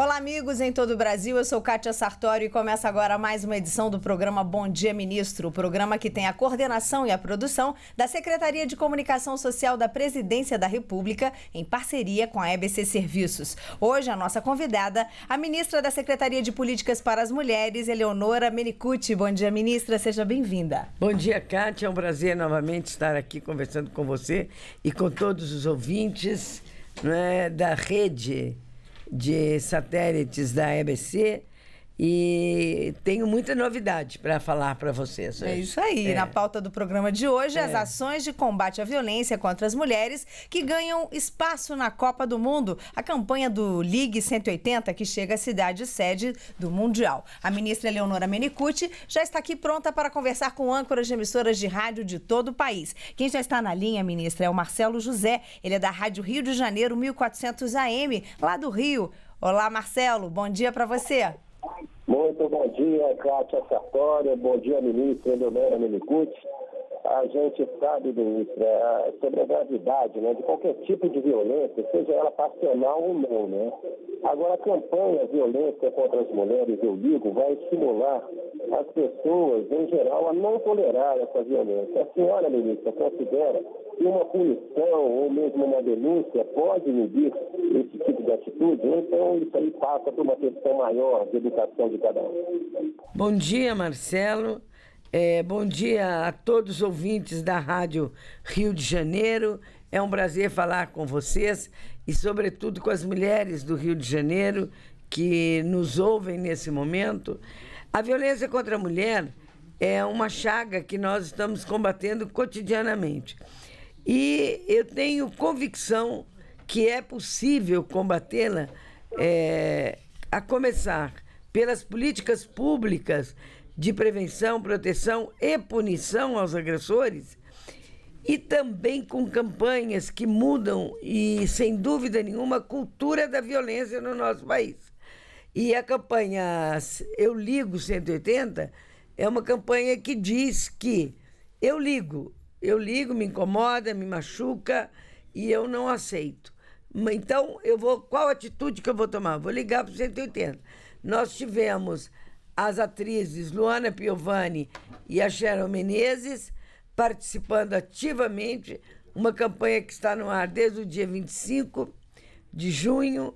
Olá, amigos em todo o Brasil. Eu sou Kátia Sartori e começa agora mais uma edição do programa Bom Dia Ministro, o programa que tem a coordenação e a produção da Secretaria de Comunicação Social da Presidência da República, em parceria com a EBC Serviços. Hoje, a nossa convidada, a ministra da Secretaria de Políticas para as Mulheres, Eleonora Menicucci. Bom dia, ministra. Seja bem-vinda. Bom dia, Kátia. É um prazer novamente estar aqui conversando com você e com todos os ouvintes né, da rede de satélites da EBC e tenho muita novidade para falar para vocês. É hoje. É isso aí. É. Na pauta do programa de hoje, é. as ações de combate à violência contra as mulheres que ganham espaço na Copa do Mundo. A campanha do Ligue 180, que chega à cidade sede do Mundial. A ministra Leonora Menicucci já está aqui pronta para conversar com âncoras de emissoras de rádio de todo o país. Quem já está na linha, ministra, é o Marcelo José. Ele é da Rádio Rio de Janeiro, 1400 AM, lá do Rio. Olá, Marcelo. Bom dia para você. Muito bom dia, Cátia Sartori. Bom dia, Ministro Leonora Menicucci. É a gente sabe, ministra, é, é sobre a gravidade né, de qualquer tipo de violência, seja ela passional ou não. Né? Agora, a campanha Violência contra as Mulheres, eu digo, vai estimular as pessoas, em geral, a não tolerar essa violência. A senhora, ministra, considera que uma punição ou mesmo uma denúncia pode medir esse tipo de atitude? então isso aí passa por uma questão maior de educação de cada um? Bom dia, Marcelo. É, bom dia a todos os ouvintes da Rádio Rio de Janeiro. É um prazer falar com vocês e, sobretudo, com as mulheres do Rio de Janeiro que nos ouvem nesse momento. A violência contra a mulher é uma chaga que nós estamos combatendo cotidianamente. E eu tenho convicção que é possível combatê-la, é, a começar pelas políticas públicas de prevenção, proteção e punição aos agressores, e também com campanhas que mudam e, sem dúvida nenhuma, a cultura da violência no nosso país. E a campanha Eu Ligo 180 é uma campanha que diz que eu ligo, eu ligo, me incomoda, me machuca e eu não aceito. Então, eu vou qual atitude que eu vou tomar? Vou ligar para o 180. Nós tivemos as atrizes Luana Piovani e a Sharon Menezes participando ativamente uma campanha que está no ar desde o dia 25 de junho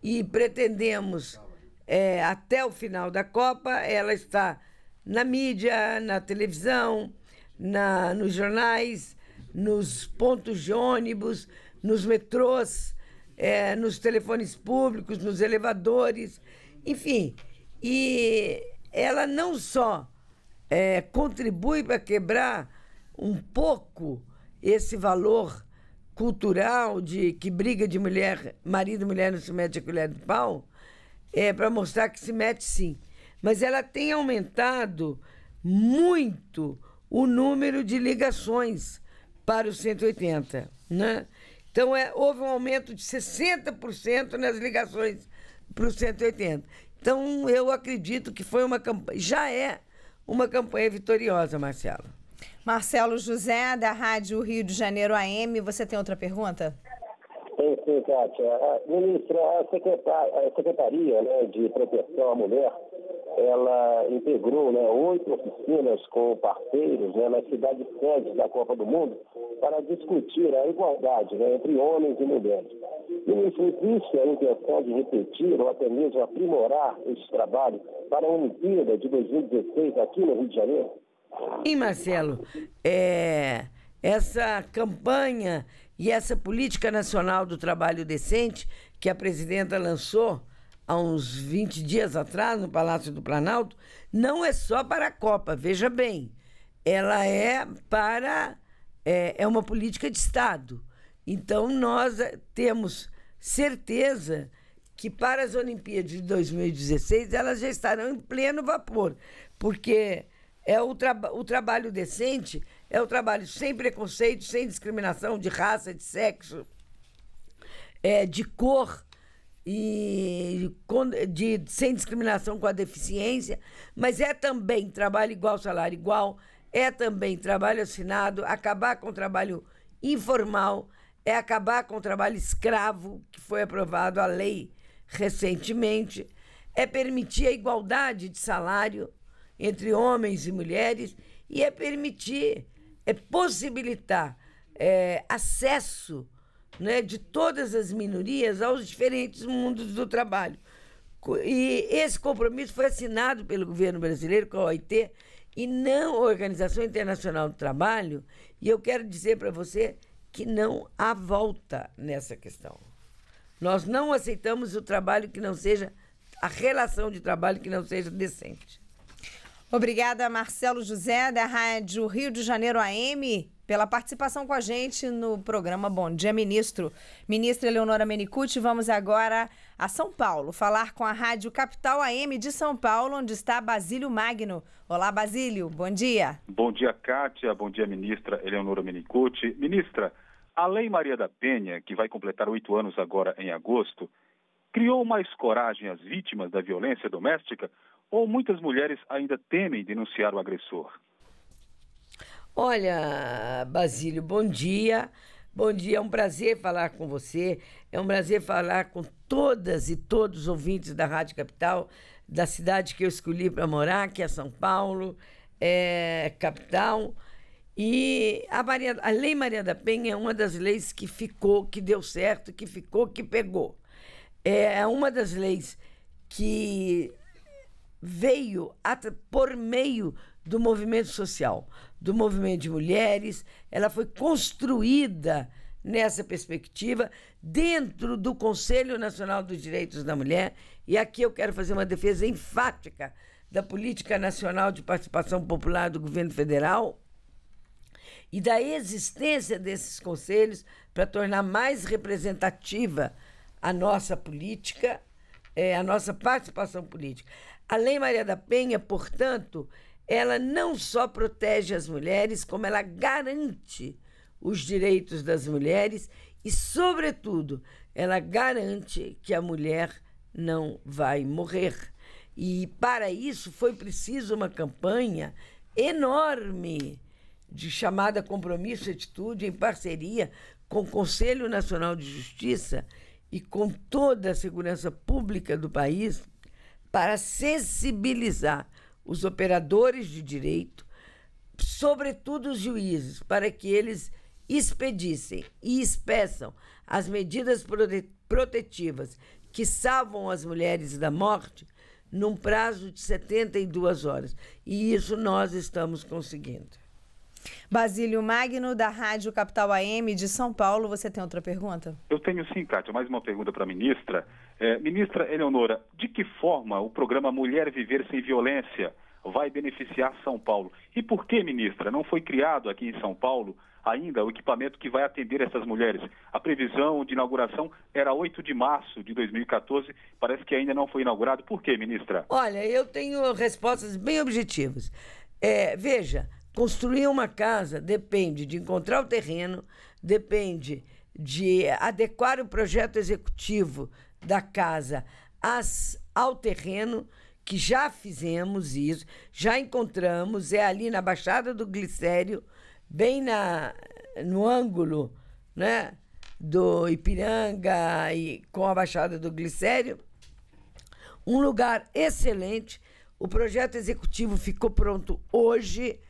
e pretendemos é, até o final da Copa, ela está na mídia, na televisão, na, nos jornais, nos pontos de ônibus, nos metrôs, é, nos telefones públicos, nos elevadores, enfim. E ela não só é, contribui para quebrar um pouco esse valor cultural de que briga de mulher, marido e mulher não se mete a colher de pau, é, para mostrar que se mete sim. Mas ela tem aumentado muito o número de ligações para o 180. Né? Então, é, houve um aumento de 60% nas ligações para o 180. Então, eu acredito que foi uma campanha, já é uma campanha vitoriosa, Marcelo. Marcelo José, da Rádio Rio de Janeiro AM, você tem outra pergunta? Sim, Kátia. ministra, a, secretar, a Secretaria né, de Proteção à Mulher, ela integrou né, oito oficinas com parceiros né, nas cidades sedes da Copa do Mundo para discutir a igualdade né, entre homens e mulheres. Ministra, existe a intenção de repetir ou até mesmo aprimorar esse trabalho para a Olimpíada de 2016 aqui no Rio de Janeiro? Sim, Marcelo. É... Essa campanha e essa política nacional do trabalho decente, que a presidenta lançou há uns 20 dias atrás no Palácio do Planalto, não é só para a Copa, veja bem. Ela é para. É, é uma política de Estado. Então, nós eh, temos certeza que para as Olimpíadas de 2016 elas já estarão em pleno vapor, porque é o, tra o trabalho decente é um trabalho sem preconceito, sem discriminação de raça, de sexo, é, de cor e de, sem discriminação com a deficiência, mas é também trabalho igual, salário igual, é também trabalho assinado, acabar com o trabalho informal, é acabar com o trabalho escravo, que foi aprovado a lei recentemente, é permitir a igualdade de salário entre homens e mulheres e é permitir é possibilitar é, acesso né, de todas as minorias aos diferentes mundos do trabalho. E esse compromisso foi assinado pelo governo brasileiro, com a OIT, e não a Organização Internacional do Trabalho, e eu quero dizer para você que não há volta nessa questão. Nós não aceitamos o trabalho que não seja, a relação de trabalho que não seja decente. Obrigada, Marcelo José, da Rádio Rio de Janeiro AM, pela participação com a gente no programa Bom Dia, Ministro. Ministra Eleonora Menicucci, vamos agora a São Paulo, falar com a Rádio Capital AM de São Paulo, onde está Basílio Magno. Olá, Basílio, bom dia. Bom dia, Kátia, bom dia, ministra Eleonora Menicucci. Ministra, a Lei Maria da Penha, que vai completar oito anos agora em agosto, criou mais coragem às vítimas da violência doméstica ou muitas mulheres ainda temem denunciar o agressor? Olha, Basílio, bom dia. Bom dia, é um prazer falar com você. É um prazer falar com todas e todos os ouvintes da Rádio Capital, da cidade que eu escolhi para morar, que é São Paulo, é capital. E a, Maria, a Lei Maria da Penha é uma das leis que ficou, que deu certo, que ficou, que pegou. É, é uma das leis que veio por meio do movimento social, do movimento de mulheres, ela foi construída nessa perspectiva dentro do Conselho Nacional dos Direitos da Mulher. E aqui eu quero fazer uma defesa enfática da Política Nacional de Participação Popular do Governo Federal e da existência desses conselhos para tornar mais representativa a nossa política, é, a nossa participação política. A Lei Maria da Penha, portanto, ela não só protege as mulheres, como ela garante os direitos das mulheres e, sobretudo, ela garante que a mulher não vai morrer. E para isso foi preciso uma campanha enorme de chamada Compromisso e Atitude em parceria com o Conselho Nacional de Justiça e com toda a segurança pública do país para sensibilizar os operadores de direito, sobretudo os juízes, para que eles expedissem e espeçam as medidas protetivas que salvam as mulheres da morte num prazo de 72 horas. E isso nós estamos conseguindo. Basílio Magno, da Rádio Capital AM de São Paulo, você tem outra pergunta? Eu tenho sim, Cátia. Mais uma pergunta para a ministra. É, ministra Eleonora, de que forma o programa Mulher Viver Sem Violência vai beneficiar São Paulo? E por que, ministra, não foi criado aqui em São Paulo ainda o equipamento que vai atender essas mulheres? A previsão de inauguração era 8 de março de 2014, parece que ainda não foi inaugurado. Por que, ministra? Olha, eu tenho respostas bem objetivas. É, veja, construir uma casa depende de encontrar o terreno, depende de adequar o projeto executivo da casa ao terreno, que já fizemos isso, já encontramos, é ali na Baixada do Glicério, bem na, no ângulo né, do Ipiranga e com a Baixada do Glicério, um lugar excelente. O projeto executivo ficou pronto hoje,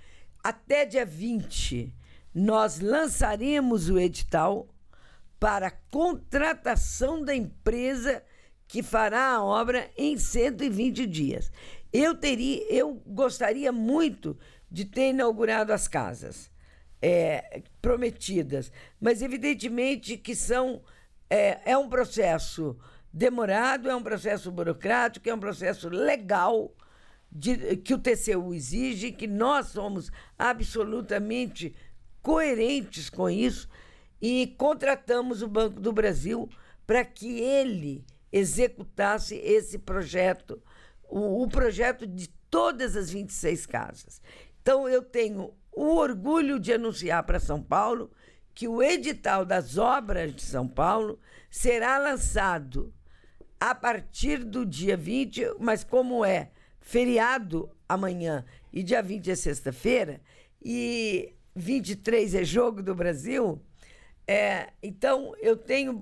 até dia 20. Nós lançaremos o edital para contratação da empresa que fará a obra em 120 dias. Eu teria, eu gostaria muito de ter inaugurado as casas é, prometidas, mas evidentemente que são é, é um processo demorado, é um processo burocrático, é um processo legal de, que o TCU exige, que nós somos absolutamente coerentes com isso e contratamos o Banco do Brasil para que ele executasse esse projeto, o, o projeto de todas as 26 casas. Então, eu tenho o orgulho de anunciar para São Paulo que o edital das obras de São Paulo será lançado a partir do dia 20, mas como é feriado amanhã e dia 20 é sexta-feira e 23 é jogo do Brasil, é, então, eu tenho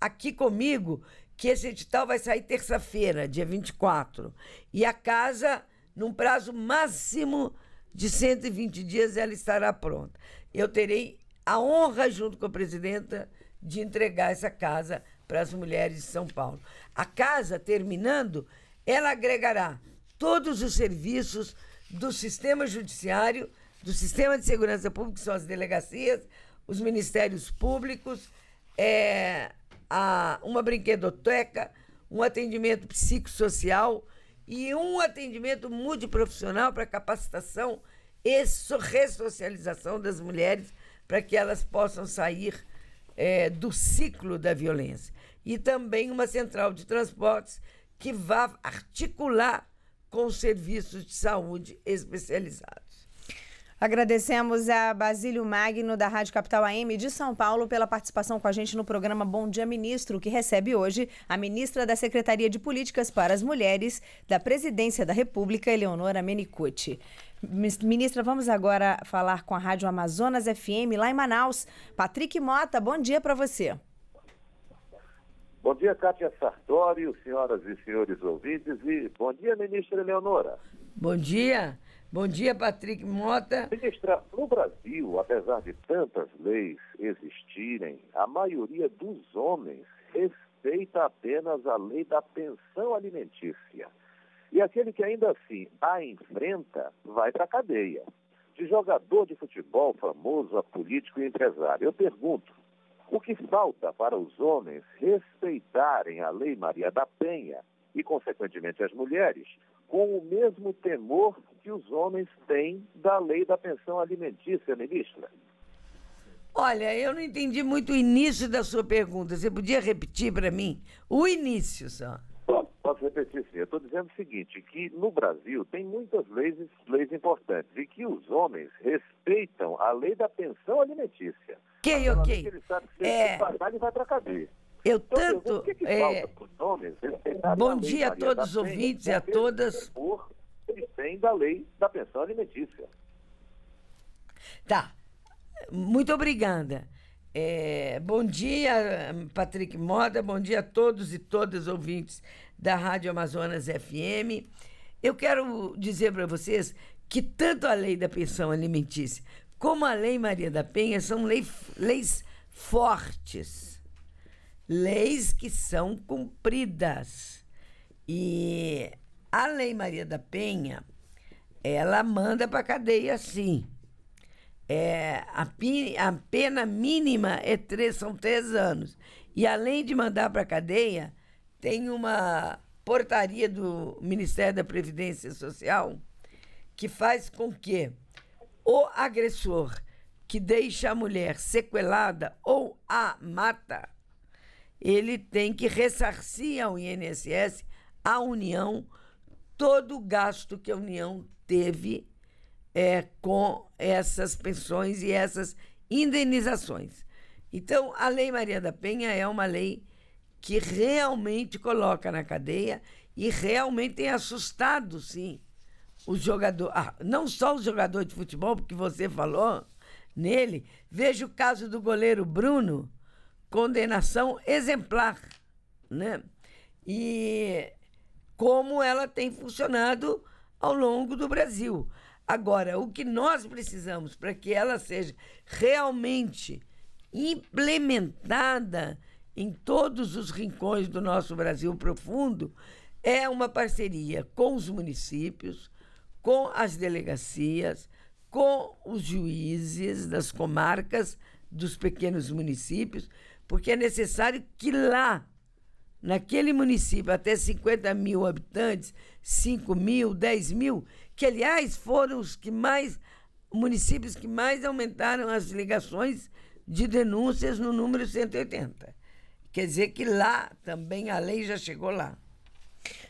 aqui comigo que esse edital vai sair terça-feira, dia 24. E a casa, num prazo máximo de 120 dias, ela estará pronta. Eu terei a honra, junto com a presidenta, de entregar essa casa para as mulheres de São Paulo. A casa, terminando, ela agregará todos os serviços do sistema judiciário, do sistema de segurança pública, que são as delegacias, os ministérios públicos, é, a, uma brinquedoteca, um atendimento psicossocial e um atendimento multiprofissional para capacitação e ressocialização das mulheres para que elas possam sair é, do ciclo da violência. E também uma central de transportes que vá articular com serviços de saúde especializados. Agradecemos a Basílio Magno, da Rádio Capital AM de São Paulo, pela participação com a gente no programa Bom Dia Ministro, que recebe hoje a ministra da Secretaria de Políticas para as Mulheres da Presidência da República, Eleonora Menicucci. Ministra, vamos agora falar com a Rádio Amazonas FM, lá em Manaus. Patrick Mota, bom dia para você. Bom dia, Cátia Sartori, senhoras e senhores ouvintes, e bom dia, ministra Eleonora. Bom dia. Bom dia, Patrick Mota. Ministra, no Brasil, apesar de tantas leis existirem, a maioria dos homens respeita apenas a lei da pensão alimentícia. E aquele que ainda assim a enfrenta vai para a cadeia. De jogador de futebol famoso a político e empresário, eu pergunto: o que falta para os homens respeitarem a Lei Maria da Penha e, consequentemente, as mulheres, com o mesmo temor que os homens têm da lei da pensão alimentícia, ministra? Olha, eu não entendi muito o início da sua pergunta. Você podia repetir para mim o início só? Posso repetir sim. Eu estou dizendo o seguinte, que no Brasil tem muitas leis, leis importantes e que os homens respeitam a lei da pensão alimentícia. Ok, ok. Ele sabe que se é... ele passar, ele vai para a cadeia. Eu então, assim, tanto. Que que é... nomes, é, Bom dia a todos os ouvintes e a todas. Por sem da lei da pensão alimentícia. Tá. Muito obrigada. É, bom dia, Patrick Moda, bom dia a todos e todas ouvintes da Rádio Amazonas FM. Eu quero dizer para vocês que tanto a lei da pensão alimentícia como a lei Maria da Penha são lei, leis fortes leis que são cumpridas. E a Lei Maria da Penha, ela manda para cadeia assim. É, a, a, pena mínima é três, são três anos. E além de mandar para cadeia, tem uma portaria do Ministério da Previdência Social que faz com que o agressor que deixa a mulher sequelada ou a mata ele tem que ressarcir ao INSS, à União, todo o gasto que a União teve é, com essas pensões e essas indenizações. Então, a Lei Maria da Penha é uma lei que realmente coloca na cadeia e realmente tem assustado, sim, os jogadores, ah, não só os jogadores de futebol, porque você falou nele. Veja o caso do goleiro Bruno, condenação exemplar, né? E como ela tem funcionado ao longo do Brasil. Agora, o que nós precisamos para que ela seja realmente implementada em todos os rincões do nosso Brasil profundo é uma parceria com os municípios, com as delegacias, com os juízes das comarcas dos pequenos municípios, porque é necessário que lá, naquele município, até 50 mil habitantes, 5 mil, 10 mil, que aliás foram os que mais, municípios que mais aumentaram as ligações de denúncias no número 180. Quer dizer que lá também a lei já chegou lá.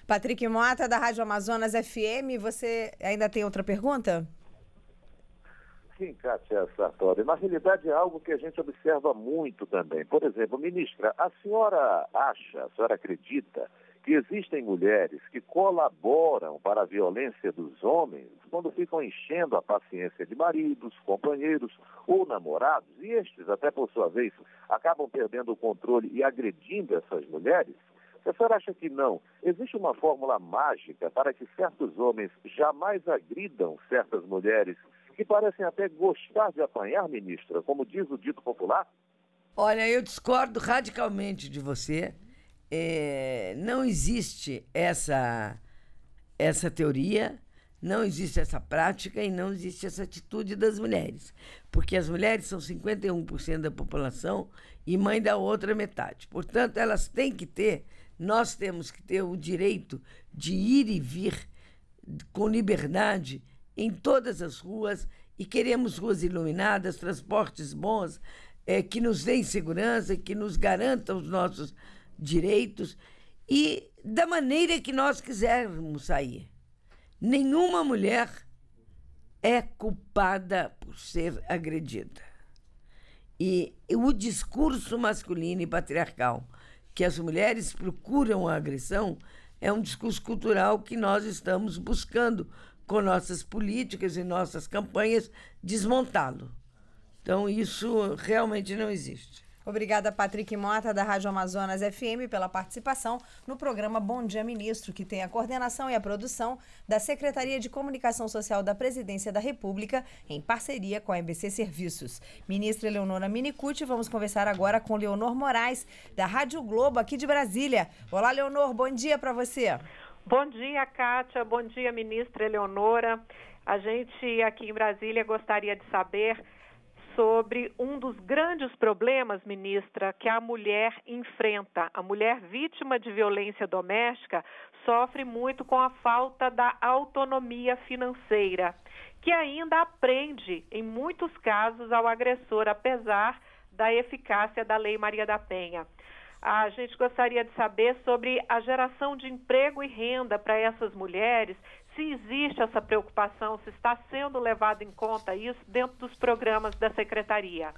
Patrick Mota, da Rádio Amazonas FM, você ainda tem outra pergunta? Sim, encaixe a Sartori, na realidade é algo que a gente observa muito também. Por exemplo, ministra, a senhora acha, a senhora acredita que existem mulheres que colaboram para a violência dos homens quando ficam enchendo a paciência de maridos, companheiros ou namorados, e estes, até por sua vez, acabam perdendo o controle e agredindo essas mulheres? A senhora acha que não? Existe uma fórmula mágica para que certos homens jamais agridam certas mulheres que parecem até gostar de apanhar, ministra, como diz o dito popular? Olha, eu discordo radicalmente de você. É, não existe essa, essa teoria, não existe essa prática e não existe essa atitude das mulheres. Porque as mulheres são 51% da população e mãe da outra metade. Portanto, elas têm que ter, nós temos que ter o direito de ir e vir com liberdade em todas as ruas e queremos ruas iluminadas, transportes bons, é, que nos deem segurança, que nos garantam os nossos direitos e da maneira que nós quisermos sair. Nenhuma mulher é culpada por ser agredida. E o discurso masculino e patriarcal que as mulheres procuram a agressão é um discurso cultural que nós estamos buscando com nossas políticas e nossas campanhas, desmontá-lo. Então, isso realmente não existe. Obrigada, Patrick Mota, da Rádio Amazonas FM, pela participação no programa Bom Dia Ministro, que tem a coordenação e a produção da Secretaria de Comunicação Social da Presidência da República, em parceria com a MBC Serviços. Ministra Leonora Minicucci, vamos conversar agora com Leonor Moraes, da Rádio Globo, aqui de Brasília. Olá, Leonor, bom dia para você. Bom dia, Kátia. Bom dia, ministra Eleonora. A gente aqui em Brasília gostaria de saber sobre um dos grandes problemas, ministra, que a mulher enfrenta. A mulher vítima de violência doméstica sofre muito com a falta da autonomia financeira, que ainda aprende, em muitos casos, ao agressor, apesar da eficácia da Lei Maria da Penha. A gente gostaria de saber sobre a geração de emprego e renda para essas mulheres, se existe essa preocupação, se está sendo levado em conta isso dentro dos programas da secretaria.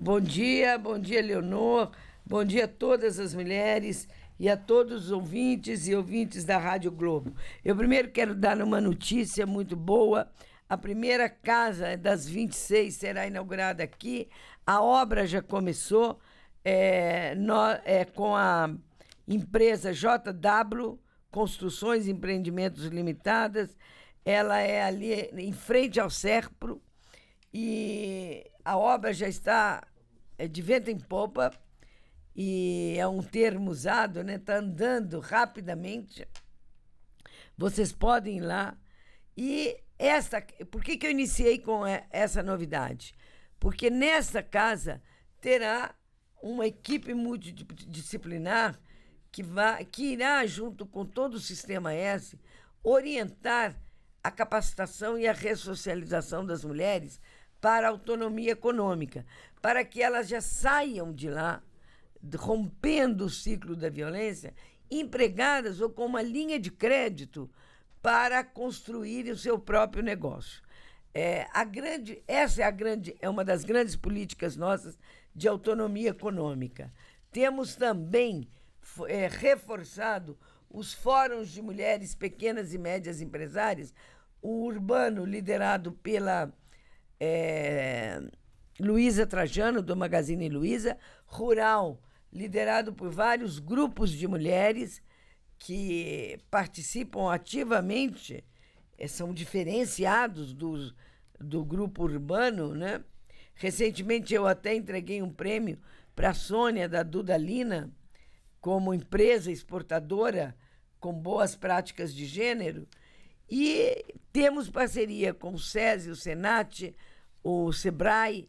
Bom dia, bom dia, Leonor. Bom dia a todas as mulheres e a todos os ouvintes e ouvintes da Rádio Globo. Eu primeiro quero dar uma notícia muito boa. A primeira casa das 26 será inaugurada aqui. A obra já começou é, no, é, com a empresa JW Construções e Empreendimentos Limitadas. Ela é ali é, em frente ao Serpro e a obra já está é, de vento em popa e é um termo usado, né? Está andando rapidamente. Vocês podem ir lá. E esta, por que, que eu iniciei com é, essa novidade? Porque nesta casa terá uma equipe multidisciplinar que, vai, que irá, junto com todo o Sistema S, orientar a capacitação e a ressocialização das mulheres para a autonomia econômica, para que elas já saiam de lá, rompendo o ciclo da violência, empregadas ou com uma linha de crédito para construir o seu próprio negócio. É, a grande, essa é a grande, é uma das grandes políticas nossas de autonomia econômica. Temos também é, reforçado os fóruns de mulheres pequenas e médias empresárias, o urbano liderado pela é, Luísa Trajano, do Magazine Luiza, rural, liderado por vários grupos de mulheres que participam ativamente, é, são diferenciados dos, do grupo urbano, né? Recentemente eu até entreguei um prêmio para a Sônia da Dudalina como empresa exportadora com boas práticas de gênero. E temos parceria com o SESI, o Senat, o SEBRAE,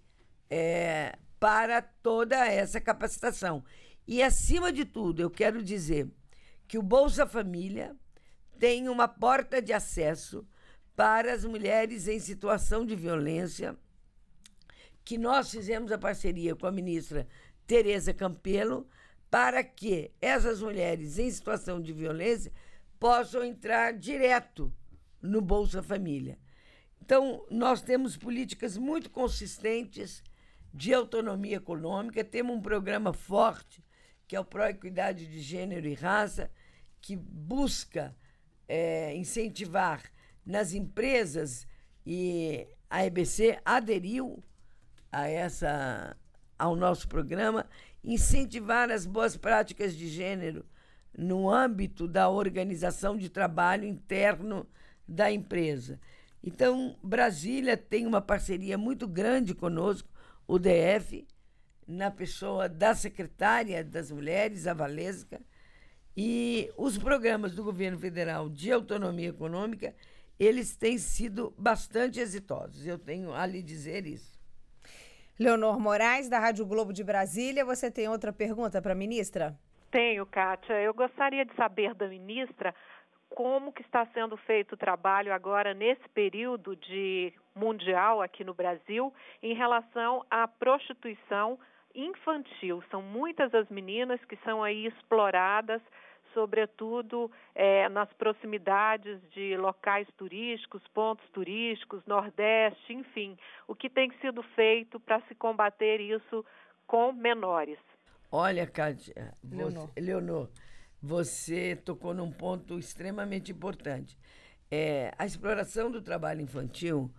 é, para toda essa capacitação. E, acima de tudo, eu quero dizer que o Bolsa Família tem uma porta de acesso para as mulheres em situação de violência que nós fizemos a parceria com a ministra Tereza Campelo para que essas mulheres em situação de violência possam entrar direto no Bolsa Família. Então, nós temos políticas muito consistentes de autonomia econômica, temos um programa forte, que é o Pro equidade de Gênero e Raça, que busca é, incentivar nas empresas, e a EBC aderiu a essa, ao nosso programa, incentivar as boas práticas de gênero no âmbito da organização de trabalho interno da empresa. Então, Brasília tem uma parceria muito grande conosco, o DF, na pessoa da secretária das mulheres, a Valesca, e os programas do governo federal de autonomia econômica, eles têm sido bastante exitosos. Eu tenho a lhe dizer isso. Leonor Moraes, da Rádio Globo de Brasília. Você tem outra pergunta para a ministra? Tenho, Kátia. Eu gostaria de saber da ministra como que está sendo feito o trabalho agora nesse período de mundial aqui no Brasil em relação à prostituição infantil. São muitas as meninas que são aí exploradas sobretudo é, nas proximidades de locais turísticos, pontos turísticos, Nordeste, enfim, o que tem sido feito para se combater isso com menores. Olha, Kátia, Leonor. Você, Leonor, você tocou num ponto extremamente importante. É, a exploração do trabalho infantil,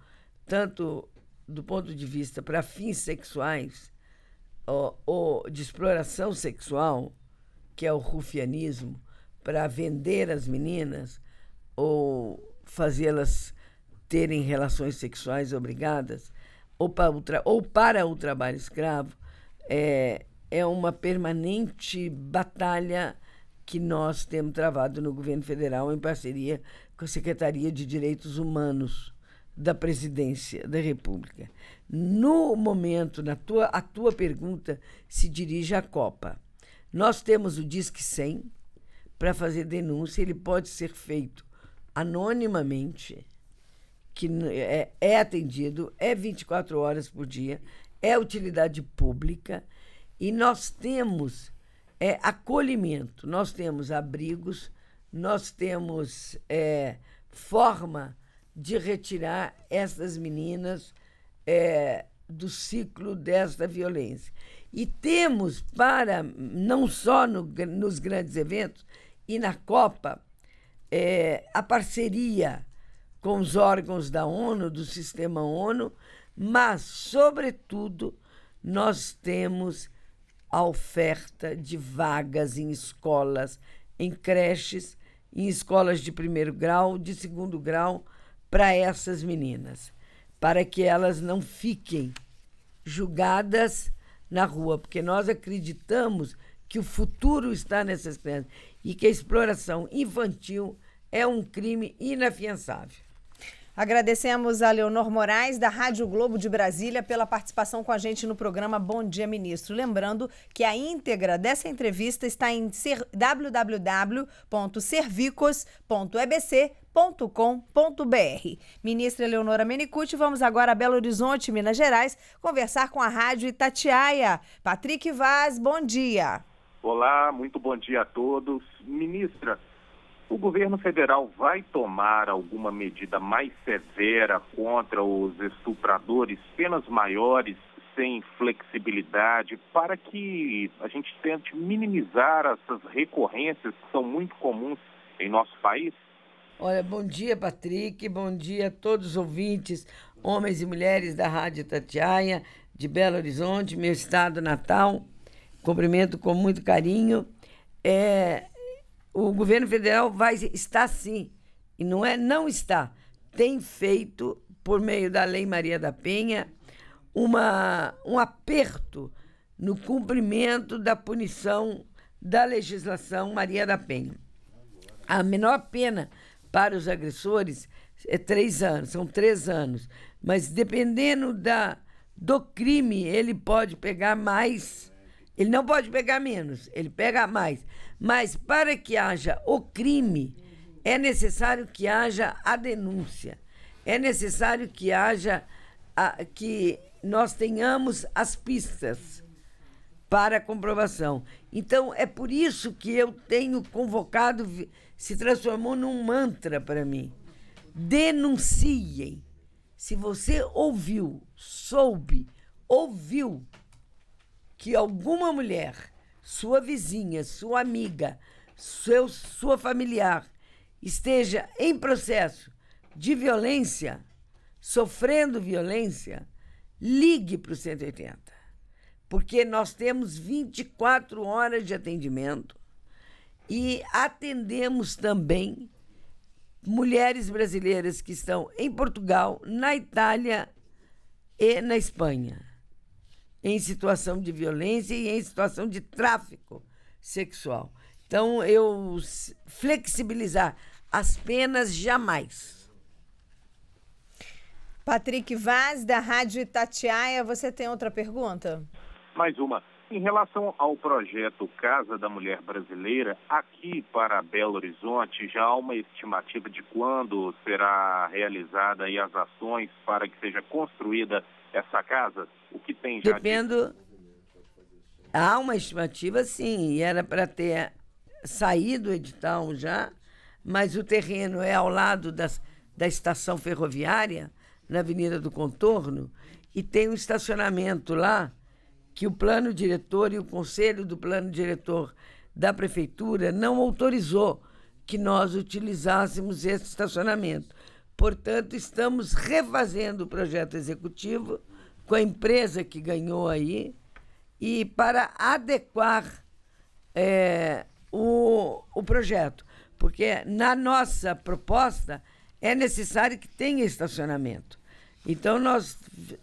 tanto do ponto de vista para fins sexuais ou, ou de exploração sexual, que é o rufianismo, para vender as meninas ou fazê-las terem relações sexuais obrigadas, ou para o, ou para o trabalho escravo, é, é uma permanente batalha que nós temos travado no governo federal em parceria com a Secretaria de Direitos Humanos da Presidência da República. No momento, na tua, a tua pergunta se dirige à Copa. Nós temos o Disque 100 para fazer denúncia, ele pode ser feito anonimamente, que é, é atendido, é 24 horas por dia, é utilidade pública e nós temos é, acolhimento, nós temos abrigos, nós temos é, forma de retirar essas meninas é, do ciclo desta violência. E temos para, não só no, nos grandes eventos e na Copa, é, a parceria com os órgãos da ONU, do sistema ONU, mas, sobretudo, nós temos a oferta de vagas em escolas, em creches, em escolas de primeiro grau, de segundo grau, para essas meninas para que elas não fiquem julgadas na rua, porque nós acreditamos que o futuro está nessas crianças e que a exploração infantil é um crime inafiançável. Agradecemos a Leonor Moraes, da Rádio Globo de Brasília, pela participação com a gente no programa Bom Dia Ministro. Lembrando que a íntegra dessa entrevista está em www.servicos.ebc.com.br. Ministra Leonora Menicucci, vamos agora a Belo Horizonte, Minas Gerais, conversar com a Rádio Itatiaia. Patrick Vaz, bom dia. Olá, muito bom dia a todos. Ministra, o governo federal vai tomar alguma medida mais severa contra os estupradores, penas maiores, sem flexibilidade, para que a gente tente minimizar essas recorrências que são muito comuns em nosso país? Olha, bom dia, Patrick, bom dia a todos os ouvintes, homens e mulheres da Rádio Tatiaia, de Belo Horizonte, meu estado natal. Cumprimento com muito carinho. É, o governo federal vai estar sim, e não é não está, tem feito por meio da Lei Maria da Penha uma, um aperto no cumprimento da punição da legislação Maria da Penha. A menor pena para os agressores é três anos, são três anos, mas dependendo da do crime ele pode pegar mais ele não pode pegar menos, ele pega mais. Mas para que haja o crime, é necessário que haja a denúncia. É necessário que haja a, que nós tenhamos as pistas para comprovação. Então é por isso que eu tenho convocado se transformou num mantra para mim. Denunciem. Se você ouviu, soube, ouviu que alguma mulher, sua vizinha, sua amiga, seu, sua familiar, esteja em processo de violência, sofrendo violência, ligue para o 180. Porque nós temos 24 horas de atendimento e atendemos também mulheres brasileiras que estão em Portugal, na Itália e na Espanha em situação de violência e em situação de tráfico sexual. Então, eu flexibilizar as penas jamais. Patrick Vaz, da Rádio Itatiaia, você tem outra pergunta? Mais uma. Em relação ao projeto Casa da Mulher Brasileira, aqui para Belo Horizonte, já há uma estimativa de quando será realizada e as ações para que seja construída essa casa? O que tem já Dependo... De... Há uma estimativa, sim, e era para ter saído o edital já, mas o terreno é ao lado das, da estação ferroviária, na Avenida do Contorno, e tem um estacionamento lá que o plano diretor e o conselho do plano diretor da prefeitura não autorizou que nós utilizássemos esse estacionamento. Portanto, estamos refazendo o projeto executivo com a empresa que ganhou aí, e para adequar é, o, o projeto. Porque na nossa proposta é necessário que tenha estacionamento. Então, nós,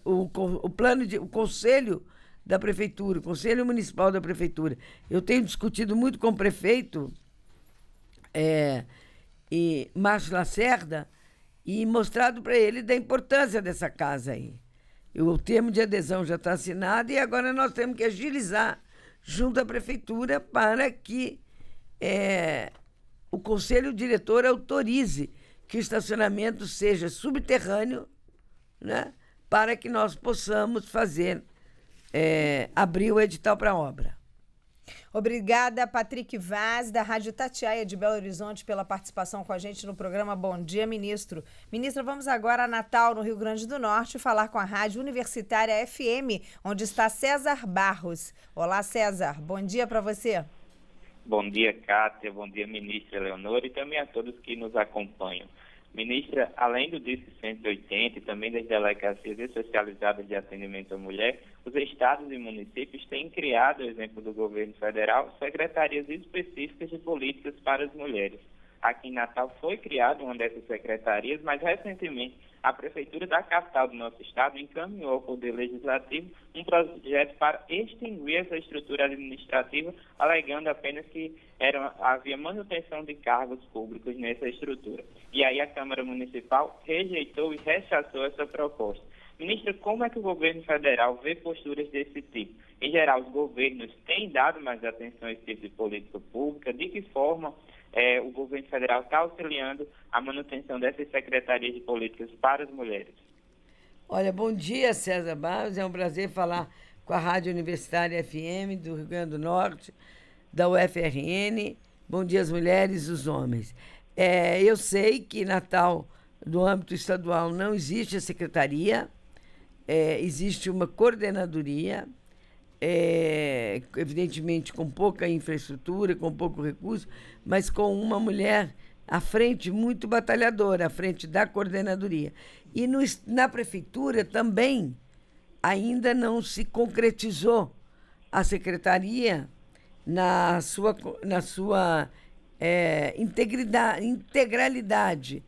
o, o plano de, o conselho da prefeitura, o conselho municipal da prefeitura, eu tenho discutido muito com o prefeito é, e Márcio Lacerda e mostrado para ele da importância dessa casa aí. O termo de adesão já está assinado e agora nós temos que agilizar junto à prefeitura para que é, o conselho diretor autorize que o estacionamento seja subterrâneo, né, para que nós possamos fazer é, abrir o edital para obra. Obrigada, Patrick Vaz, da Rádio Tatiaia de Belo Horizonte, pela participação com a gente no programa Bom Dia, Ministro. Ministra, vamos agora a Natal, no Rio Grande do Norte, falar com a Rádio Universitária FM, onde está César Barros. Olá, César. Bom dia para você. Bom dia, Cátia. Bom dia, ministra Leonor, e também a todos que nos acompanham. Ministra, além do DISC 180 e também das delegacias especializadas de atendimento à mulher, os estados e municípios têm criado, exemplo do governo federal, secretarias específicas de políticas para as mulheres. Aqui em Natal foi criada uma dessas secretarias, mas recentemente a Prefeitura da capital do nosso estado encaminhou ao Poder Legislativo um projeto para extinguir essa estrutura administrativa, alegando apenas que era, havia manutenção de cargos públicos nessa estrutura. E aí a Câmara Municipal rejeitou e rechaçou essa proposta. Ministro, como é que o governo federal vê posturas desse tipo? Em geral, os governos têm dado mais atenção a esse tipo de política pública? De que forma é, o governo federal está auxiliando a manutenção dessas secretarias de políticas para as mulheres. Olha, bom dia, César Barros. É um prazer falar com a Rádio Universitária FM do Rio Grande do Norte, da UFRN. Bom dia, as mulheres e os homens. É, eu sei que Natal, no âmbito estadual, não existe a secretaria, é, existe uma coordenadoria é, evidentemente com pouca infraestrutura, com pouco recurso, mas com uma mulher à frente muito batalhadora, à frente da coordenadoria. E no, na prefeitura também ainda não se concretizou a secretaria na sua, na sua é, integridade, integralidade.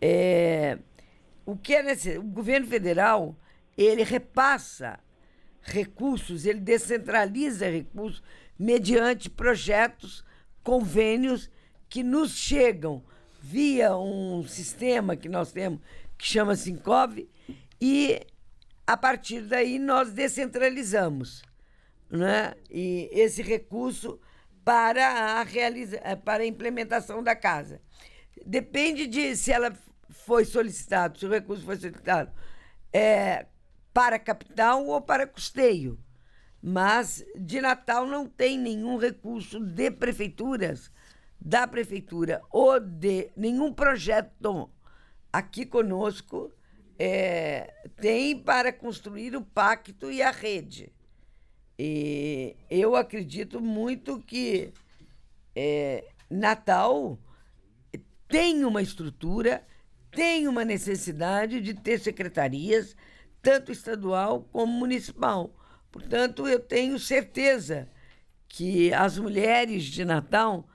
É, o que é necessário? O governo federal ele repassa recursos, ele descentraliza recursos mediante projetos, convênios que nos chegam via um sistema que nós temos que chama Sincov e a partir daí nós descentralizamos né? e esse recurso para a, realiza para a implementação da casa. Depende de se ela foi solicitada, se o recurso foi solicitado é, para capital ou para custeio. Mas de Natal não tem nenhum recurso de prefeituras, da prefeitura ou de nenhum projeto aqui conosco é, tem para construir o pacto e a rede. E eu acredito muito que é, Natal tem uma estrutura, tem uma necessidade de ter secretarias, tanto estadual como municipal. Portanto, eu tenho certeza que as mulheres de Natal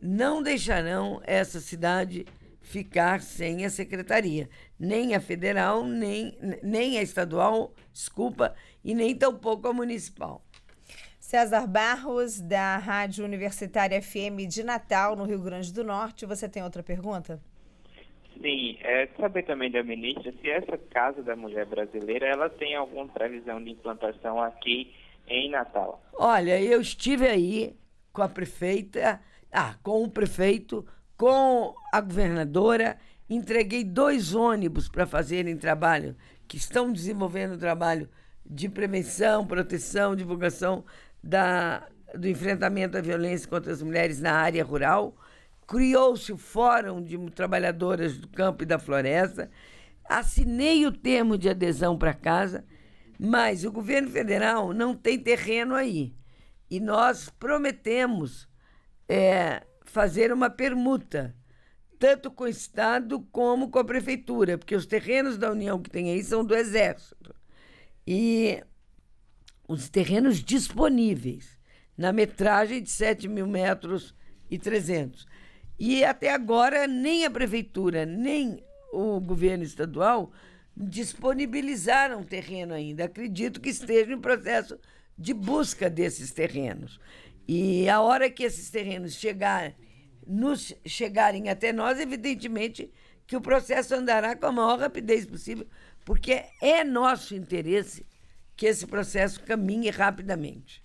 não deixarão essa cidade ficar sem a secretaria, nem a federal, nem, nem a estadual, desculpa, e nem tampouco a municipal. César Barros, da Rádio Universitária FM de Natal, no Rio Grande do Norte. Você tem outra pergunta? Sim, é, saber também da ministra se essa Casa da Mulher Brasileira ela tem alguma previsão de implantação aqui em Natal. Olha, eu estive aí com a prefeita, ah, com o prefeito, com a governadora, entreguei dois ônibus para fazerem trabalho, que estão desenvolvendo trabalho de prevenção, proteção, divulgação da, do enfrentamento à violência contra as mulheres na área rural criou-se o Fórum de Trabalhadoras do Campo e da Floresta, assinei o termo de adesão para casa, mas o governo federal não tem terreno aí. E nós prometemos é, fazer uma permuta, tanto com o Estado como com a Prefeitura, porque os terrenos da União que tem aí são do Exército. E os terrenos disponíveis, na metragem de 7 mil metros e 300. E até agora, nem a prefeitura, nem o governo estadual disponibilizaram terreno ainda. Acredito que esteja em processo de busca desses terrenos. E a hora que esses terrenos chegar, nos chegarem até nós, evidentemente que o processo andará com a maior rapidez possível, porque é nosso interesse que esse processo caminhe rapidamente.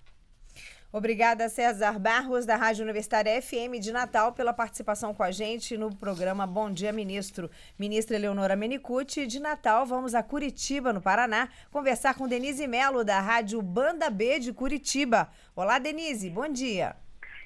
Obrigada, César Barros, da Rádio Universitária FM de Natal, pela participação com a gente no programa Bom Dia, Ministro. Ministra Eleonora Menicucci, de Natal, vamos a Curitiba, no Paraná, conversar com Denise Melo, da Rádio Banda B de Curitiba. Olá, Denise, bom dia.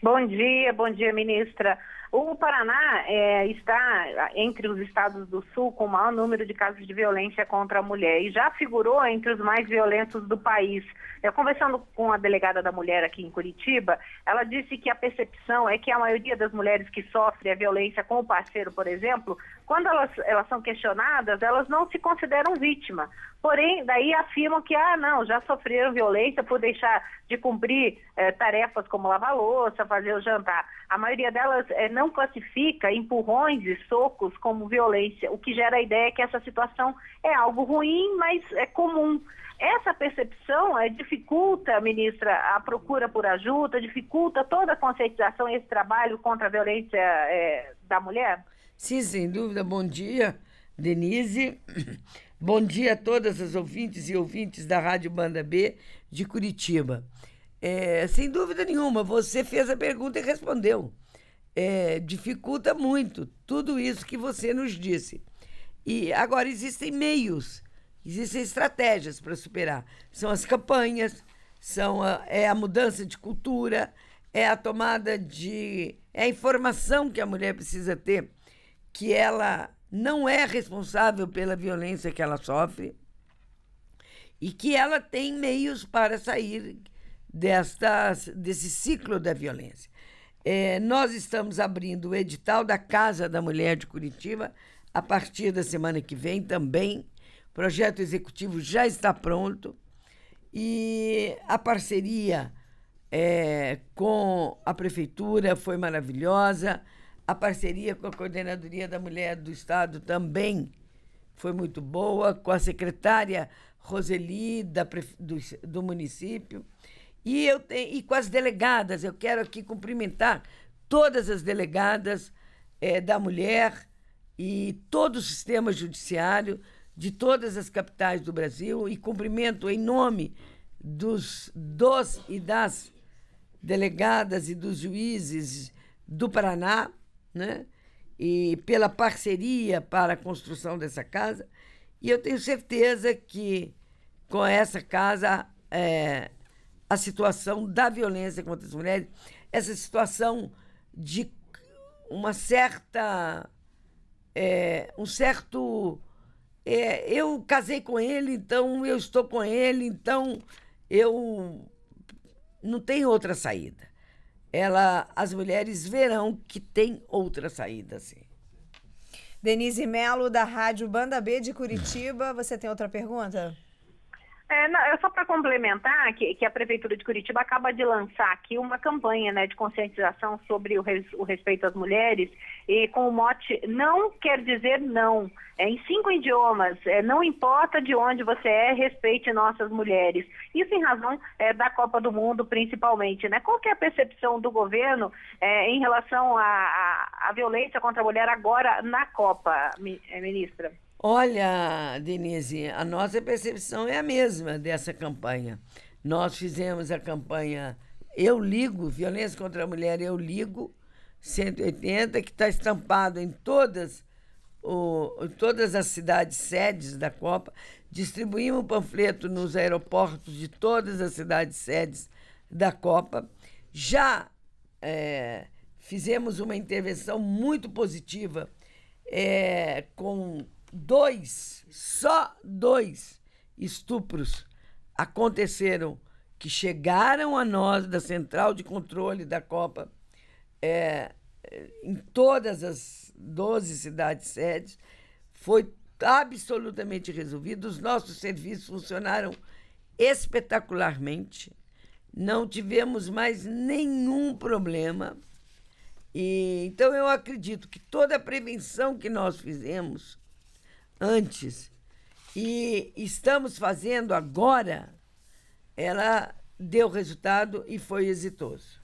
Bom dia, bom dia, ministra. O Paraná é, está entre os estados do Sul com o maior número de casos de violência contra a mulher e já figurou entre os mais violentos do país. Eu conversando com a delegada da mulher aqui em Curitiba, ela disse que a percepção é que a maioria das mulheres que sofrem a violência com o parceiro, por exemplo, quando elas, elas são questionadas, elas não se consideram vítima. Porém, daí afirmam que, ah, não, já sofreram violência por deixar de cumprir eh, tarefas como lavar louça, fazer o jantar. A maioria delas eh, não classifica empurrões e socos como violência, o que gera a ideia é que essa situação é algo ruim, mas é comum. Essa percepção é, dificulta, ministra, a procura por ajuda, dificulta toda a conscientização e esse trabalho contra a violência eh, da mulher? Sim, sem dúvida. Bom dia, Denise. Bom dia a todas as ouvintes e ouvintes da Rádio Banda B de Curitiba. É, sem dúvida nenhuma, você fez a pergunta e respondeu. É, dificulta muito tudo isso que você nos disse. E agora existem meios, existem estratégias para superar. São as campanhas, são a, é a mudança de cultura, é a tomada de. é a informação que a mulher precisa ter que ela não é responsável pela violência que ela sofre e que ela tem meios para sair destas desse ciclo da violência. É, nós estamos abrindo o edital da Casa da Mulher de Curitiba a partir da semana que vem também. O projeto executivo já está pronto e a parceria é, com a prefeitura foi maravilhosa. A parceria com a Coordenadoria da Mulher do Estado também foi muito boa, com a secretária Roseli da, do, do município. E, eu tenho, e com as delegadas, eu quero aqui cumprimentar todas as delegadas é, da mulher e todo o sistema judiciário de todas as capitais do Brasil e cumprimento em nome dos, dos e das delegadas e dos juízes do Paraná né? e pela parceria para a construção dessa casa. E eu tenho certeza que com essa casa é, a situação da violência contra as mulheres, essa situação de uma certa. É, um certo. É, eu casei com ele, então eu estou com ele, então eu não tem outra saída ela, as mulheres verão que tem outra saída, Denise Melo, da Rádio Banda B de Curitiba, você tem outra pergunta? É, não, é só para complementar que, que, a Prefeitura de Curitiba acaba de lançar aqui uma campanha né, de conscientização sobre o, res, o, respeito às mulheres e com o mote não quer dizer não. É, em cinco idiomas, é, não importa de onde você é, respeite nossas mulheres. Isso em razão é, da Copa do Mundo, principalmente. Né? Qual que é a percepção do governo é, em relação à violência contra a mulher agora na Copa, ministra? Olha, Denise, a nossa percepção é a mesma dessa campanha. Nós fizemos a campanha Eu Ligo, Violência contra a Mulher Eu Ligo, 180, que está estampado em todas, o, todas as cidades sedes da Copa. Distribuímos o panfleto nos aeroportos de todas as cidades sedes da Copa. Já é, fizemos uma intervenção muito positiva é, com dois, só dois estupros aconteceram que chegaram a nós da central de controle da Copa é, é em todas as 12 cidades sedes foi absolutamente resolvido. Os nossos serviços funcionaram espetacularmente. Não tivemos mais nenhum problema. E, então, eu acredito que toda a prevenção que nós fizemos antes. E estamos fazendo agora, ela deu resultado e foi exitoso.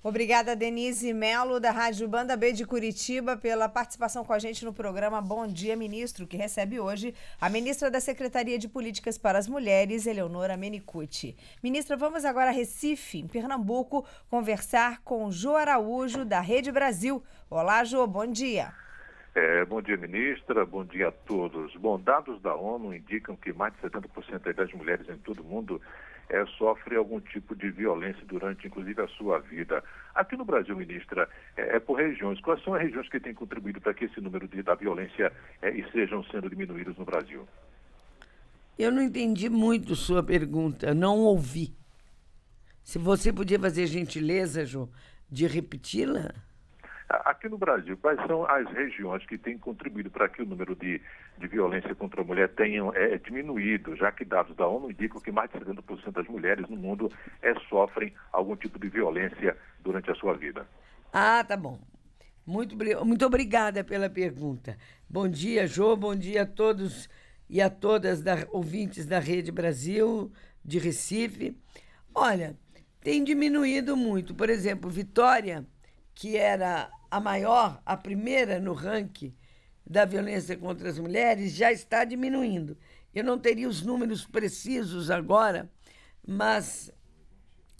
Obrigada, Denise Melo, da Rádio Banda B de Curitiba, pela participação com a gente no programa Bom Dia Ministro, que recebe hoje a ministra da Secretaria de Políticas para as Mulheres, Eleonora Menicucci. Ministra, vamos agora a Recife, em Pernambuco, conversar com Jo Araújo, da Rede Brasil. Olá, Jo, bom dia. É, bom dia, ministra. Bom dia a todos. Bom, dados da ONU indicam que mais de 70% das mulheres em todo o mundo é, sofrem algum tipo de violência durante, inclusive, a sua vida. Aqui no Brasil, ministra, é, é por regiões. Quais são as regiões que têm contribuído para que esse número de, da violência é, estejam sendo diminuídos no Brasil? Eu não entendi muito sua pergunta, não ouvi. Se você podia fazer gentileza, Ju, de repeti-la? Aqui no Brasil, quais são as regiões que têm contribuído para que o número de, de violência contra a mulher tenha é, diminuído, já que dados da ONU indicam que mais de 70% das mulheres no mundo é, sofrem algum tipo de violência durante a sua vida? Ah, tá bom. Muito, muito obrigada pela pergunta. Bom dia, Jô. Bom dia a todos e a todas da, ouvintes da Rede Brasil, de Recife. Olha, tem diminuído muito. Por exemplo, Vitória, que era a maior, a primeira no ranking da violência contra as mulheres, já está diminuindo. Eu não teria os números precisos agora, mas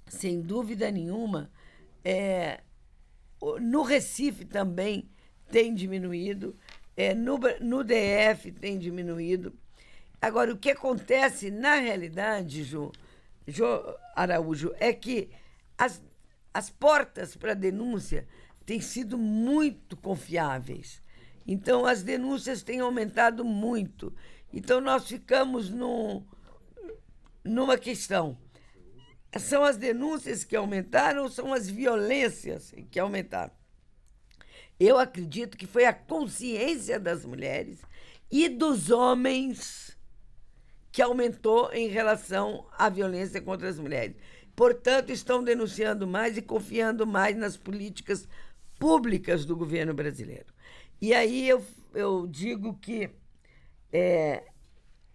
sem dúvida nenhuma, é, no Recife também tem diminuído, é, no, no DF tem diminuído. Agora, o que acontece na realidade, Jô, Araújo, é que as, as portas para denúncia têm sido muito confiáveis. Então, as denúncias têm aumentado muito. Então, nós ficamos num, numa questão. São as denúncias que aumentaram ou são as violências que aumentaram? Eu acredito que foi a consciência das mulheres e dos homens que aumentou em relação à violência contra as mulheres. Portanto, estão denunciando mais e confiando mais nas políticas públicas públicas do governo brasileiro. E aí eu, eu digo que é,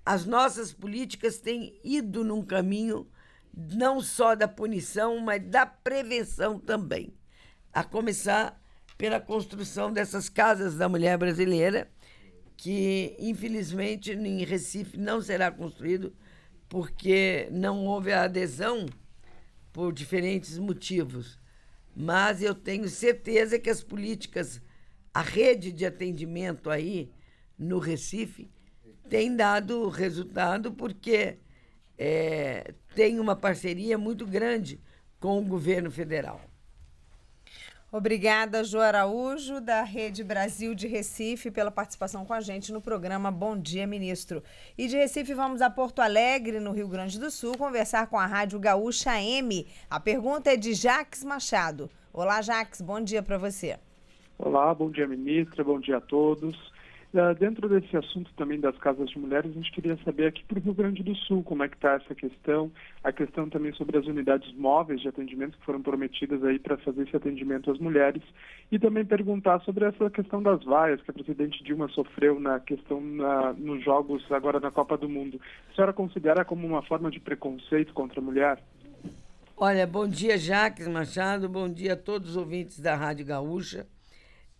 as nossas políticas têm ido num caminho não só da punição, mas da prevenção também. A começar pela construção dessas casas da mulher brasileira, que infelizmente em Recife não será construído porque não houve a adesão por diferentes motivos. Mas eu tenho certeza que as políticas, a rede de atendimento aí no Recife tem dado resultado porque é, tem uma parceria muito grande com o governo federal. Obrigada, Jo Araújo, da Rede Brasil de Recife, pela participação com a gente no programa Bom Dia, Ministro. E de Recife, vamos a Porto Alegre, no Rio Grande do Sul, conversar com a Rádio Gaúcha M. A pergunta é de Jaques Machado. Olá, Jaques, bom dia para você. Olá, bom dia, ministra, bom dia a todos. Uh, dentro desse assunto também das casas de mulheres, a gente queria saber aqui para o Rio Grande do Sul como é que está essa questão, a questão também sobre as unidades móveis de atendimento que foram prometidas aí para fazer esse atendimento às mulheres e também perguntar sobre essa questão das vaias que a presidente Dilma sofreu na questão na, nos jogos agora na Copa do Mundo. A senhora considera como uma forma de preconceito contra a mulher? Olha, bom dia Jaques Machado, bom dia a todos os ouvintes da Rádio Gaúcha,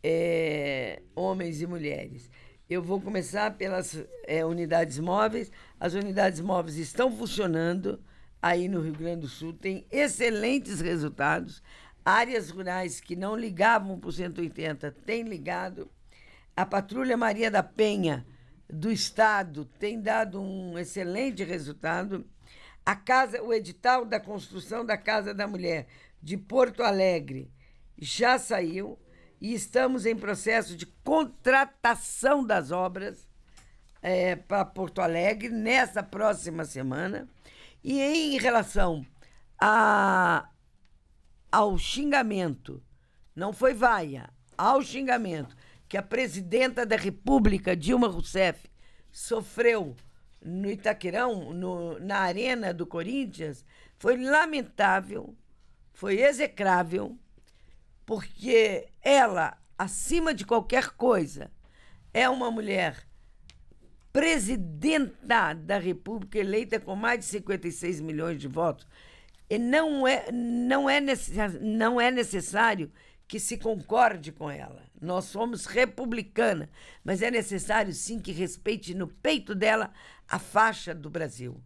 é, homens e mulheres. Eu vou começar pelas é, unidades móveis. As unidades móveis estão funcionando aí no Rio Grande do Sul, tem excelentes resultados. Áreas rurais que não ligavam para o 180 têm ligado. A Patrulha Maria da Penha do Estado tem dado um excelente resultado. A casa, o edital da construção da Casa da Mulher de Porto Alegre já saiu e estamos em processo de contratação das obras é, para Porto Alegre nessa próxima semana. E em relação a, ao xingamento, não foi vaia, ao xingamento que a presidenta da República, Dilma Rousseff, sofreu no Itaquirão, no, na arena do Corinthians, foi lamentável, foi execrável porque ela, acima de qualquer coisa, é uma mulher presidenta da República eleita com mais de 56 milhões de votos. E não é, não é, necess, não é necessário que se concorde com ela. Nós somos republicana, mas é necessário sim que respeite no peito dela a faixa do Brasil,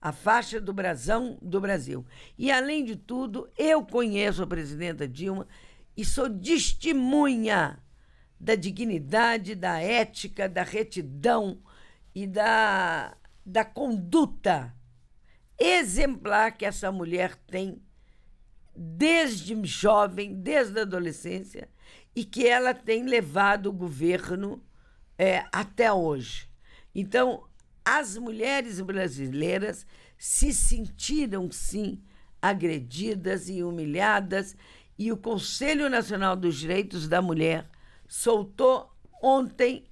a faixa do brasão do Brasil. E além de tudo, eu conheço a presidenta Dilma e sou testemunha da dignidade, da ética, da retidão e da, da conduta exemplar que essa mulher tem desde jovem, desde a adolescência, e que ela tem levado o governo é, até hoje. Então, as mulheres brasileiras se sentiram, sim, agredidas e humilhadas e o Conselho Nacional dos Direitos da Mulher soltou ontem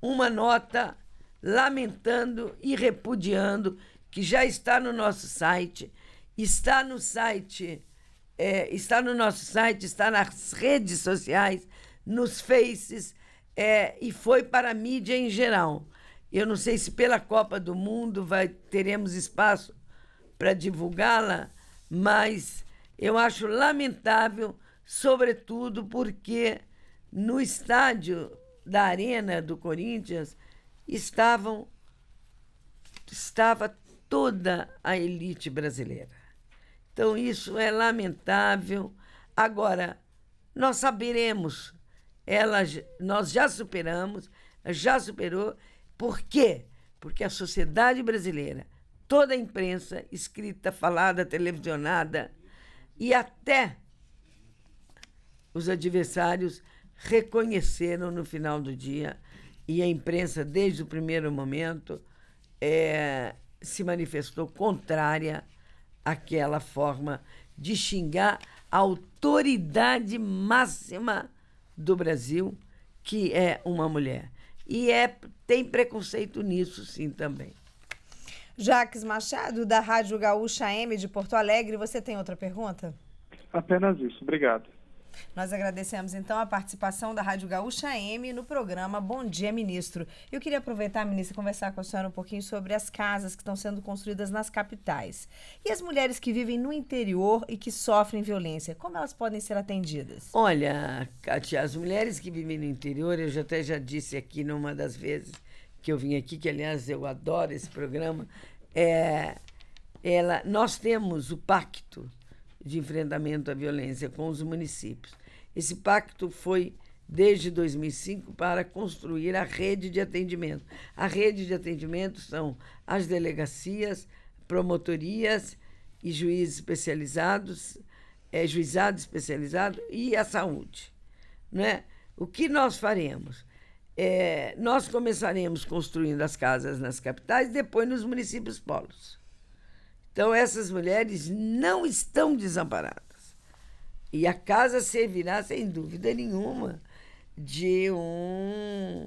uma nota lamentando e repudiando, que já está no nosso site, está no site, é, está no nosso site, está nas redes sociais, nos faces, é, e foi para a mídia em geral. Eu não sei se pela Copa do Mundo vai, teremos espaço para divulgá-la, mas eu acho lamentável, sobretudo porque no estádio da Arena do Corinthians estavam estava toda a elite brasileira. Então isso é lamentável. Agora nós saberemos, ela, nós já superamos, já superou. Por quê? Porque a sociedade brasileira, toda a imprensa, escrita, falada, televisionada, e até os adversários reconheceram no final do dia e a imprensa, desde o primeiro momento, é, se manifestou contrária àquela forma de xingar a autoridade máxima do Brasil, que é uma mulher. E é, tem preconceito nisso, sim, também. Jaques Machado, da Rádio Gaúcha M de Porto Alegre, você tem outra pergunta? Apenas isso, obrigado. Nós agradecemos então a participação da Rádio Gaúcha M no programa Bom Dia Ministro. Eu queria aproveitar, ministra, conversar com a senhora um pouquinho sobre as casas que estão sendo construídas nas capitais. E as mulheres que vivem no interior e que sofrem violência, como elas podem ser atendidas? Olha, Katia, as mulheres que vivem no interior, eu até já disse aqui numa das vezes que eu vim aqui, que aliás eu adoro esse programa, é, ela, nós temos o Pacto de Enfrentamento à Violência com os municípios. Esse pacto foi desde 2005 para construir a rede de atendimento. A rede de atendimento são as delegacias, promotorias e juízes especializados, é, juizado especializado e a saúde. Né? O que nós faremos? É, nós começaremos construindo as casas nas capitais, depois nos municípios polos. Então, essas mulheres não estão desamparadas. E a casa servirá, sem dúvida nenhuma, de um,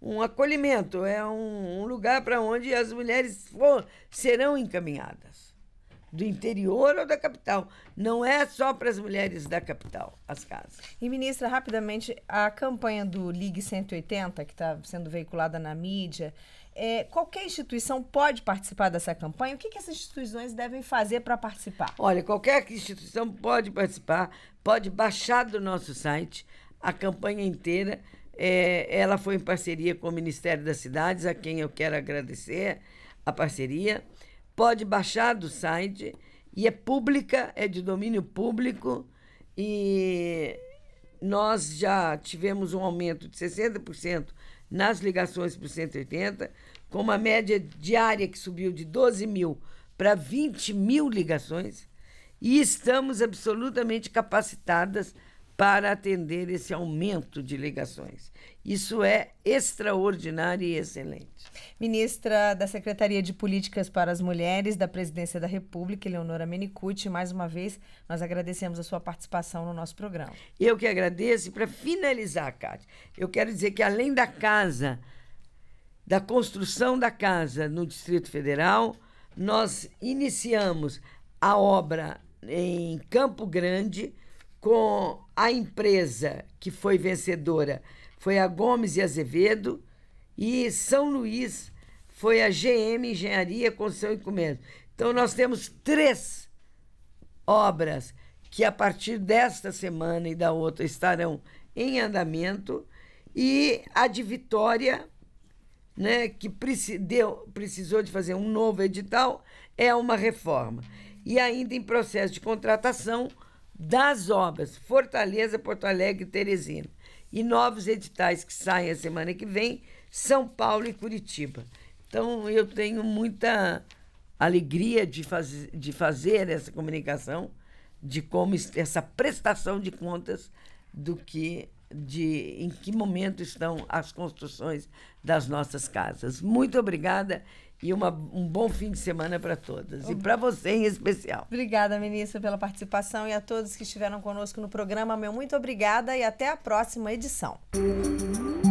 um acolhimento é um, um lugar para onde as mulheres for, serão encaminhadas do interior ou da capital. Não é só para as mulheres da capital as casas. E, ministra, rapidamente, a campanha do Ligue 180, que está sendo veiculada na mídia, é, qualquer instituição pode participar dessa campanha? O que, que essas instituições devem fazer para participar? Olha, qualquer instituição pode participar, pode baixar do nosso site a campanha inteira. É, ela foi em parceria com o Ministério das Cidades, a quem eu quero agradecer a parceria pode baixar do site e é pública, é de domínio público e nós já tivemos um aumento de 60% nas ligações para o 180, com uma média diária que subiu de 12 mil para 20 mil ligações, e estamos absolutamente capacitadas para atender esse aumento de ligações. Isso é extraordinário e excelente. Ministra da Secretaria de Políticas para as Mulheres da Presidência da República, Leonora Menicucci, mais uma vez nós agradecemos a sua participação no nosso programa. Eu que agradeço. Para finalizar, Cátia, eu quero dizer que além da casa, da construção da casa no Distrito Federal, nós iniciamos a obra em Campo Grande com a empresa que foi vencedora foi a Gomes e Azevedo, e São Luís foi a GM Engenharia, Construção e Comércio. Então, nós temos três obras que, a partir desta semana e da outra, estarão em andamento, e a de Vitória, né, que precisou, precisou de fazer um novo edital, é uma reforma. E ainda em processo de contratação das obras Fortaleza, Porto Alegre e Teresina e novos editais que saem a semana que vem, São Paulo e Curitiba. Então, eu tenho muita alegria de, faz, de fazer essa comunicação, de como essa prestação de contas do que de em que momento estão as construções das nossas casas. Muito obrigada e uma, um bom fim de semana para todas. E para você em especial. Obrigada, ministra, pela participação e a todos que estiveram conosco no programa. Meu muito obrigada e até a próxima edição.